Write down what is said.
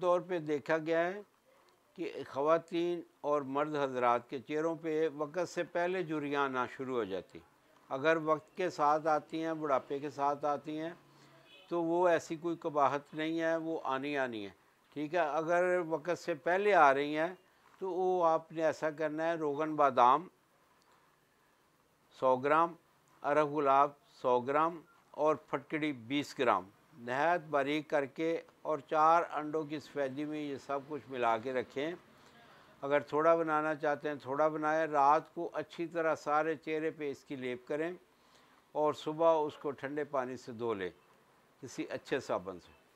तौर पे देखा गया है कि ख़वातीन और मर्द हजरात के चेहरों पे वक्त से पहले जुरियाँ आना शुरू हो जाती अगर वक्त के साथ आती हैं बुढ़ापे के साथ आती हैं तो वो ऐसी कोई कबाहत नहीं है वो आनी आनी है ठीक है अगर वक्त से पहले आ रही हैं तो वो आपने ऐसा करना है रोगन बादाम 100 ग्राम अरब गुलाब 100 ग्राम और फटकड़ी 20 ग्राम नहायत बारीक करके और चार अंडों की सफ़ेदी में ये सब कुछ मिला के रखें अगर थोड़ा बनाना चाहते हैं थोड़ा बनाएं रात को अच्छी तरह सारे चेहरे पे इसकी लेप करें और सुबह उसको ठंडे पानी से धो लें किसी अच्छे साबुन से